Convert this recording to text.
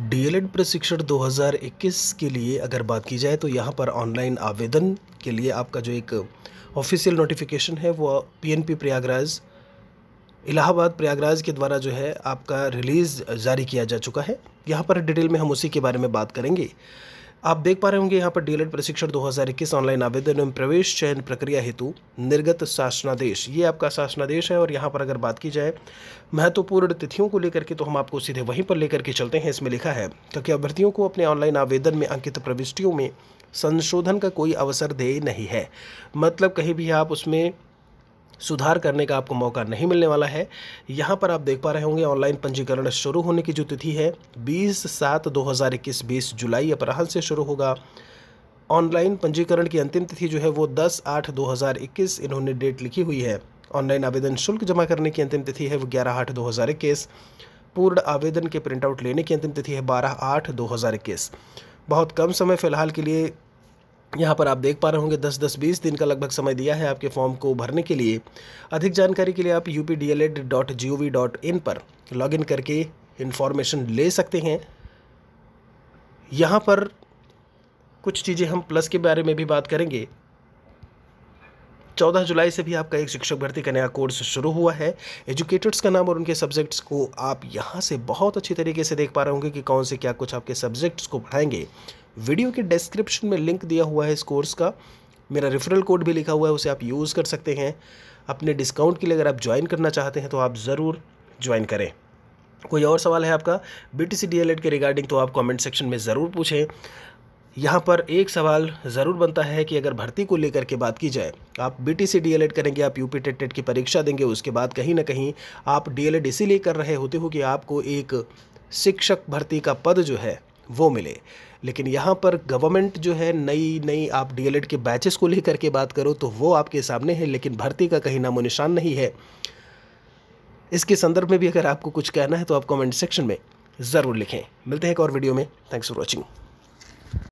DElEd प्रशिक्षण 2021 के लिए अगर बात की जाए तो यहाँ पर ऑनलाइन आवेदन के लिए आपका जो एक ऑफिशियल नोटिफिकेशन है वो पीएनपी प्रयागराज इलाहाबाद प्रयागराज के द्वारा जो है आपका रिलीज़ जारी किया जा चुका है यहाँ पर डिटेल में हम उसी के बारे में बात करेंगे आप देख पा रहे होंगे यहाँ पर डीएलएड प्रशिक्षण 2021 ऑनलाइन आवेदन एवं प्रवेश चयन प्रक्रिया हेतु निर्गत शासनादेश ये आपका शासनादेश है और यहाँ पर अगर बात की जाए महत्वपूर्ण तिथियों को लेकर के तो हम आपको सीधे वहीं पर लेकर के चलते हैं इसमें लिखा है क्योंकि अभ्यर्थियों को अपने ऑनलाइन आवेदन में अंकित प्रविष्टियों में संशोधन का कोई अवसर दे नहीं है मतलब कहीं भी आप उसमें सुधार करने का आपको मौका नहीं मिलने वाला है यहाँ पर आप देख पा रहे होंगे ऑनलाइन पंजीकरण शुरू होने की जो तिथि है 20 सात 2021 20 जुलाई अपराहन से शुरू होगा ऑनलाइन पंजीकरण की अंतिम तिथि जो है वो 10 आठ 2021 इन्होंने डेट लिखी हुई है ऑनलाइन आवेदन शुल्क जमा करने की अंतिम तिथि है वो ग्यारह आठ दो पूर्ण आवेदन के प्रिंटआउट लेने की अंतिम तिथि है बारह आठ दो बहुत कम समय फ़िलहाल के लिए यहाँ पर आप देख पा रहे होंगे 10-10 बीस दिन का लगभग समय दिया है आपके फॉर्म को भरने के लिए अधिक जानकारी के लिए आप यू पर लॉगिन करके इन्फॉर्मेशन ले सकते हैं यहाँ पर कुछ चीज़ें हम प्लस के बारे में भी बात करेंगे चौदह जुलाई से भी आपका एक शिक्षक भर्ती का नया कोर्स शुरू हुआ है एजुकेटर्स का नाम और उनके सब्जेक्ट्स को आप यहाँ से बहुत अच्छी तरीके से देख पा रहे होंगे कि कौन से क्या कुछ आपके सब्जेक्ट्स को पढ़ाएंगे वीडियो के डिस्क्रिप्शन में लिंक दिया हुआ है इस कोर्स का मेरा रेफरल कोड भी लिखा हुआ है उसे आप यूज़ कर सकते हैं अपने डिस्काउंट के लिए अगर आप ज्वाइन करना चाहते हैं तो आप ज़रूर ज्वाइन करें कोई और सवाल है आपका बी टी के रिगार्डिंग तो आप कमेंट सेक्शन में ज़रूर पूछें यहाँ पर एक सवाल ज़रूर बनता है कि अगर भर्ती को लेकर के बात की जाए आप बी टी करेंगे आप यू पी टेट टेट की परीक्षा देंगे उसके बाद कहीं ना कहीं आप डी एल कर रहे होते हो कि आपको एक शिक्षक भर्ती का पद जो है वो मिले लेकिन यहाँ पर गवर्नमेंट जो है नई नई आप डी के बैचेस को लेकर के बात करो तो वो आपके सामने है लेकिन भर्ती का कहीं नामो निशान नहीं है इसके संदर्भ में भी अगर आपको कुछ कहना है तो आप कमेंट सेक्शन में ज़रूर लिखें मिलते हैं एक और वीडियो में थैंक्स फॉर वॉचिंग